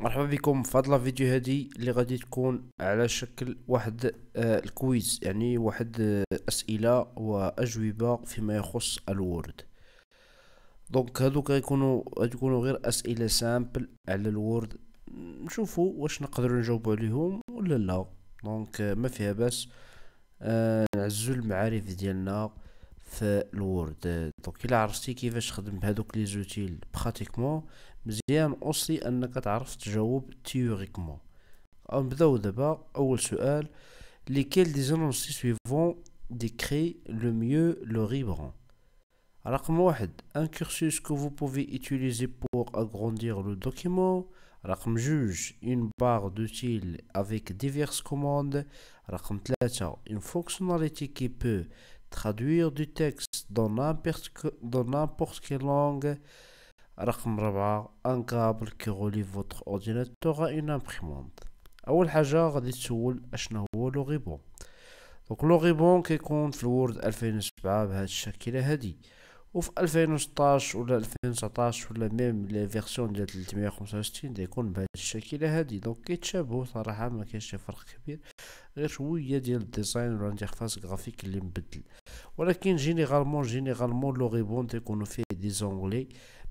مرحبا بكم في هاد الفيديو هادي اللي غادي تكون على شكل واحد آه، الكويز يعني واحد آه، اسئله واجوبه فيما يخص الوورد دونك هادو كيكونوا غيكونوا غير اسئله سامبل على الوورد نشوفوا واش نقدروا نجاوبوا عليهم ولا لا دونك آه، ما فيها باس نعزو المعارف ديالنا في الوورد دونك الا عرفتي كيفاش تخدم بهذوك لي زوتيل براتيكمون مزيان اوصي théoriquement تعرف تجاوب تيوريكمون نبداو دابا la question. Lesquels des suivants décrit le mieux le Ribran. 1 un cursus que vous pouvez utiliser pour agrandir le document. Raqm juge une barre d'outils avec diverses commandes. 3 une fonctionnalité qui peut traduire du texte dans n'importe quelle langue. رقم ربعة ان كابل كيغولي فوتخ اورديناتور اون امبريمونت اول حاجه غادي تسول اشنو هو لوغيبون دونك لوغيبون كيكون في الوورد 2007 بهاد الشكيله هادي وفي 2016 ولا 2019 ولا ميم لي فيرسيون ديال 365 ستين يكون بهاد الشكيله هادي دونك كيتشابهوا صراحه ما كاينش فرق كبير غير شويه ديال الديزاين ولا الانترفاس غرافيك اللي مبدل ولكن جينيرالمون جينيرالمون لوغيبون تيكونوا فيه دي زونغلي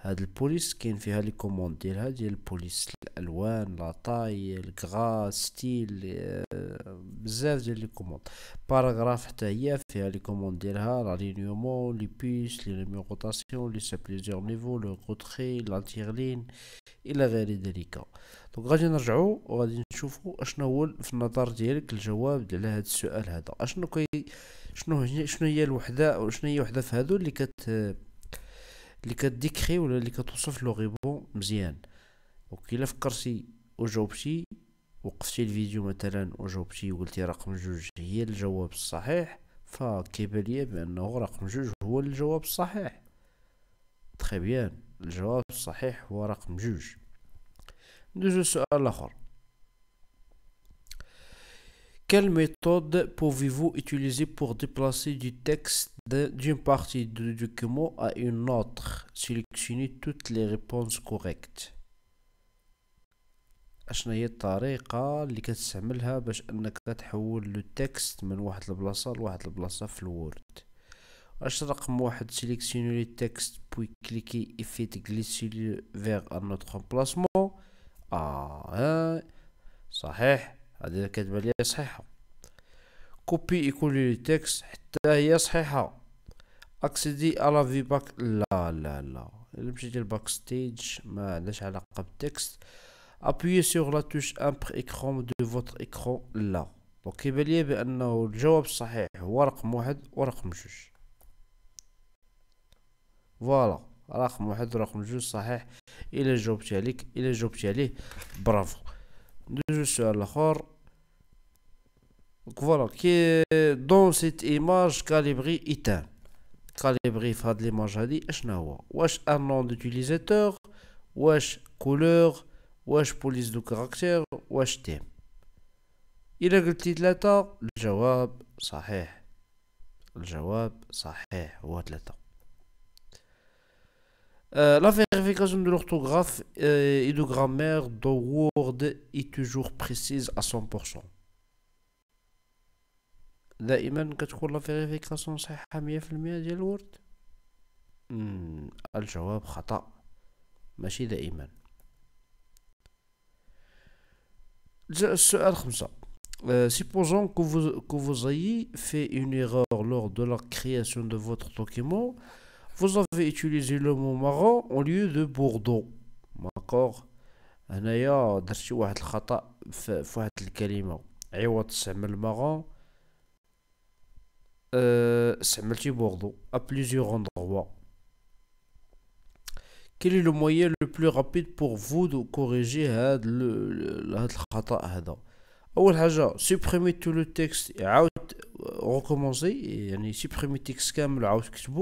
هاد البوليس كاين فيها لي كوموند ديالها ديال البوليس الالوان لا طاي الكغا ستيل آه، بزاف ديال لي كوموند باراغراف حتى هي فيها لي كوموند ديالها لالينيومون لي بيس لي ريميغوطاسيون لي سابليزيور نيفو لو كوتخي لانتيغلين الى غير ذلك دونك غادي نرجعو وغادي نشوفو اشنو هو في النظر ديالك الجواب على هذا السؤال هذا اشنو كي شنو هي شنو هي الوحده شنو هي وحده في هادو اللي كت اللي كديكري ولا اللي كتوصف لو غيبون مزيان اوكي الا فكرتي وجاوبتي وقفتي الفيديو مثلا وجاوبتي وقلتي رقم جوج هي الجواب الصحيح فكيبان ليا بانه رقم جوج هو الجواب الصحيح تخي بيان الجواب الصحيح هو رقم جوج ندوزو السؤال اخر Quelle méthode pouvez-vous utiliser pour déplacer du texte d'une partie du document à une autre Sélectionnez toutes les réponses correctes. اشنا هي الطريقة اللي كتستعملها باش انك تحول لو تكست من واحد البلاصة لواحد البلاصة في الوورد اش رقم واحد سيليكسيوني لي تكست بوي كليكي افيت غليسي فيغ ان اوتر اه صحيح هذه كتبان لي صحيحه كوبي يكون لي تكست حتى هي صحيحه اكسيدي على في باك لا لا لا نمشي مشيتي لباك ستيج ما عندهاش علاقه بالتكست ابويي سيغ لا توش امبر ايكرون دو فوتر ايكرون لا دونك كيبان لي بانه الجواب الصحيح هو رقم واحد ورقم جوج فوالا رقم واحد ورقم جوج صحيح الا جاوبتي عليك الا جاوبتي عليه برافو dessus à voilà qui est dans cette image calibrée item calibré fad l'image hadi ce que un nom d'utilisateur wash couleur wash police de caractère Wesh thème il le le Le صحيح الجواب صحيح هو euh, la vérification de l'orthographe et de la grammaire de Word est toujours précise à 100%. la vérification دائما كتكون لا فيريفيكاسيون صحيحه 100% ديال الورد الجواب خطا ماشي دائما السؤال خمسة euh, supposons que vous, que vous ayez fait une erreur lors de la création de votre document, vous avez utilisé le mot marron au lieu de Bordeaux, d'accord? Je n'ai pas fait une erreur dans le mot. Il y a le marron, Bordeaux à plusieurs endroits. Quel est le moyen le plus rapide pour vous de corriger cette erreur? La première, supprimez tout le texte et euh, recommencez. Supprimez tout ce qui est Bordeaux.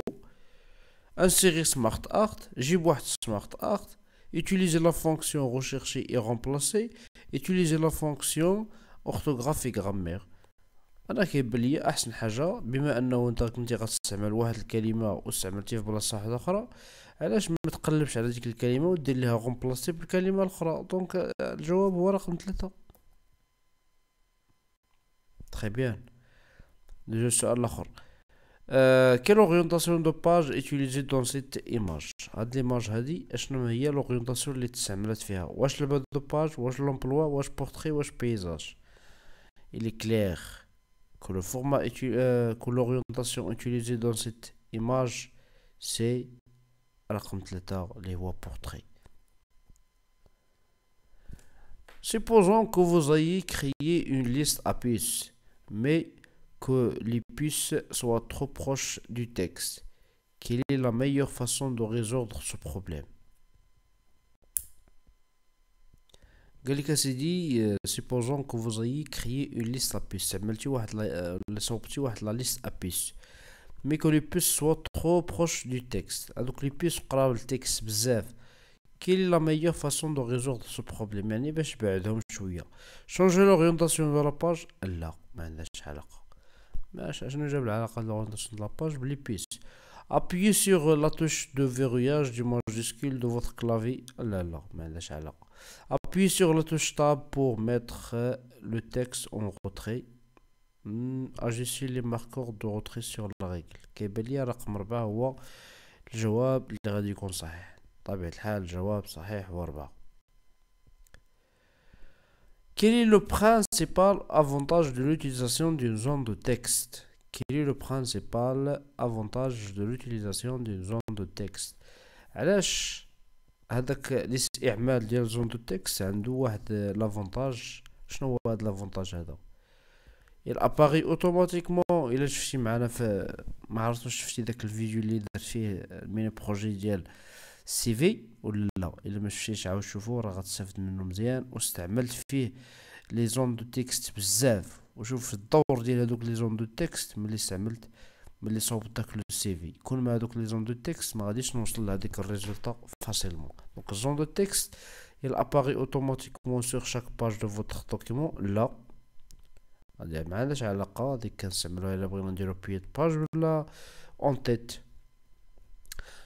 insérer smart art جيب واحد smart art utiliser la fonction rechercher et remplacer utiliser la fonction orthographe et grammaire انا كيبان ليا احسن حاجه بما انه انت كنتي غتستعمل واحد الكلمه واستعملتي في بلاصه واحده اخرى علاش ما تقلبش على ديك الكلمه ودير ليها غومبلاسي بالكلمه الاخرى دونك الجواب هو رقم ثلاثة تخي بيان نجي السؤال الاخر Euh, quelle orientation de page utilisée dans cette image à l'image هادي اشنو هي l'orientation اللي تستعملت le de page, l'emploi portrait paysage il est clair que le format euh, l'orientation utilisée dans cette image c'est la 3 les voix portrait supposons que vous ayez créé une liste à puces mais que les puces soient trop proches du texte. Quelle est la meilleure façon de résoudre ce problème Galika s'est dit, euh, supposons que vous ayez créé une liste à puces, euh, la liste à puces, mais que les puces soient trop proches du texte. Ah, donc les puces le texte bzaf. Quelle est la meilleure façon de résoudre ce problème changer l'orientation de la page Là, la page Appuyez sur euh, la touche de verrouillage du majuscule de votre clavier. Ah Appuyez sur la touche Tab pour mettre euh, le texte en retrait. Hmm, Ajoutez les marqueurs de retrait sur la règle. كيبان رقم 4 هو الجواب اللي غادي يكون صحيح. طبيعة الحال الجواب صحيح 4. Quel est le principal avantage de l'utilisation d'une zone de texte Quel est le principal avantage de l'utilisation d'une zone de texte علاش هذاك الاستعمال ديال زون دو تكست عنده واحد لافونتاج شنو هو هذا لافونتاج هذا il apparaît automatiquement الا شفتي معنا في ما عرفت شفتي داك الفيديو اللي درت فيه من بروجي ديال السي في ولا لا الا ما شفتيش عاود شوفو راه غتستافد منه مزيان واستعملت فيه لي زون دو تيكست بزاف وشوف الدور ديال هادوك لي زون دو تيكست ملي استعملت ملي صوبت داك لو سي في كل ما هادوك لي زون دو تيكست ما غاديش نوصل لهاديك الريزولتا فاسيلمون دونك زون دو تيكست il apparaît automatiquement sur chaque page de votre document لا هادي ما عندهاش علاقه هاديك كنستعملوها الا بغينا نديرو بيت باج ولا اون تيت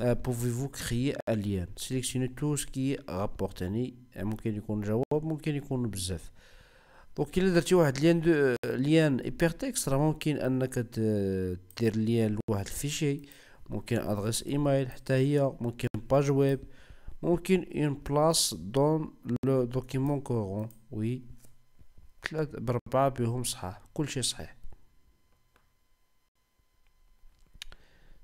Euh, pouvez-vous créer alien sélectionnez tout ce qui rapporte يعني ممكن يكون جواب ممكن يكون بزاف دونك الا درتي واحد ليان دو ليان ايبرتكست راه ممكن انك دير ليان لواحد الفيشي ممكن ادريس ايميل حتى هي ممكن باج ويب ممكن اون بلاص دون لو دوكيمون كورون وي ثلاثة بربعة بهم صحاح كلشي صحيح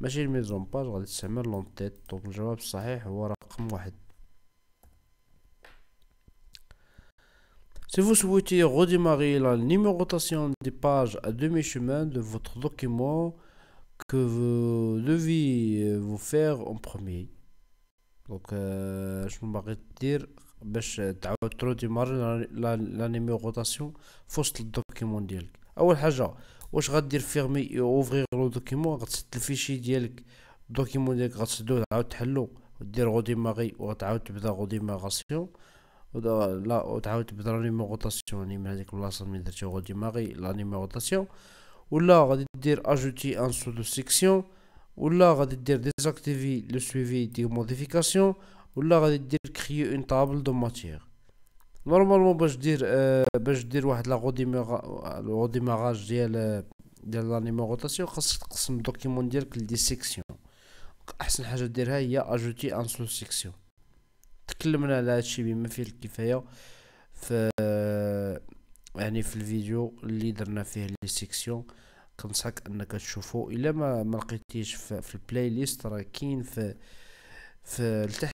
ماشي الميزون باج غادي تستعمل لون تيت دونك الجواب الصحيح هو رقم واحد Si vous souhaitez redémarrer la numérotation des pages à demi-chemin de votre document que vous devez vous faire en premier. Donc, شنو باغي دير باش تعاود تروديماري لا نيميروطاسيون في وسط الدوكيمون ديالك اول حاجه واش غدير فيرمي اوفرير لو دوكيمون غتسد الفيشي ديالك الدوكيمون ديالك غتسدو عاود تحلو ودير غوديماغي وغتعاود تبدا غوديماغاسيون لا وتعاود تبدا لانيموغوطاسيون يعني من هذيك البلاصه ملي درتي غوديماغي لانيموغوطاسيون ولا غادي دير اجوتي ان سو دو سيكسيون ولا غادي دير ديزاكتيفي لو سويفي دي موديفيكاسيون ولا غادي دير كريي اون طابل دو ماتيغ نورمالمون باش دير آه باش دير واحد لا غوديماغاج ديال ديال لانيمي خاصك تقسم الدوكيمون ديالك لدي سيكسيون احسن حاجه ديرها هي اجوتي ان سو سيكسيون تكلمنا على هادشي بما فيه الكفايه في يعني في الفيديو اللي درنا فيه لي سيكسيون كنصحك انك تشوفو الا ما لقيتيش في, في البلاي ليست راه كاين في في التحت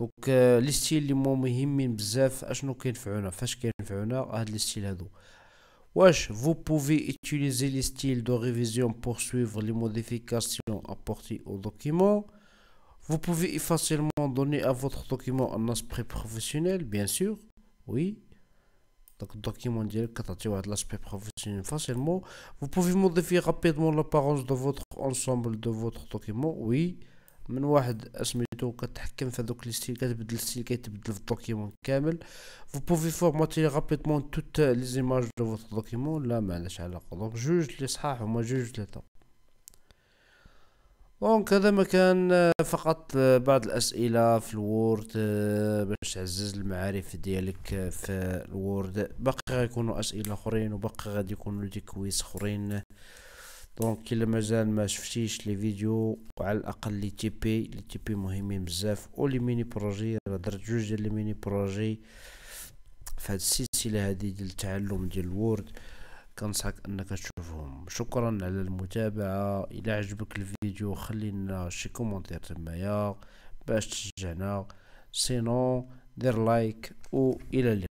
Donc لي ستيل لي مو مهمين بزاف اشنو كينفعونا فاش كينفعونا vous pouvez utiliser les styles de révision pour suivre les modifications apportées au document vous pouvez facilement donner à votre document un aspect professionnel bien sûr oui donc document l'aspect professionnel facilement vous pouvez modifier rapidement l'apparence de votre ensemble de votre document oui من واحد اسميتو كتحكم في هذوك لي ستيل كتبدل ستيل كيتبدل في الدوكيمون كامل فو بوفي فورماتي رابيدمون توت لي زيماج دو فوت دوكيمون لا معليش علاقه دونك جوج لي صحاح هما جوج ثلاثه دونك هذا ما كان آه، فقط آه، بعض الاسئله في الوورد آه، باش تعزز المعارف ديالك في الوورد باقي غيكونوا اسئله اخرين وباقي غادي يكونوا ديكويس اخرين دونك الا مازال ما شفتيش لي فيديو وعلى الاقل لي تي بي لي تي بي مهمين بزاف و لي ميني بروجي راه درت جوج ديال لي ميني بروجي فهاد السلسله هادي ديال التعلم ديال الوورد كنصحك انك تشوفهم شكرا على المتابعه الى عجبك الفيديو خلي لنا شي كومونتير تمايا باش تشجعنا سينو دير لايك و الى اللقاء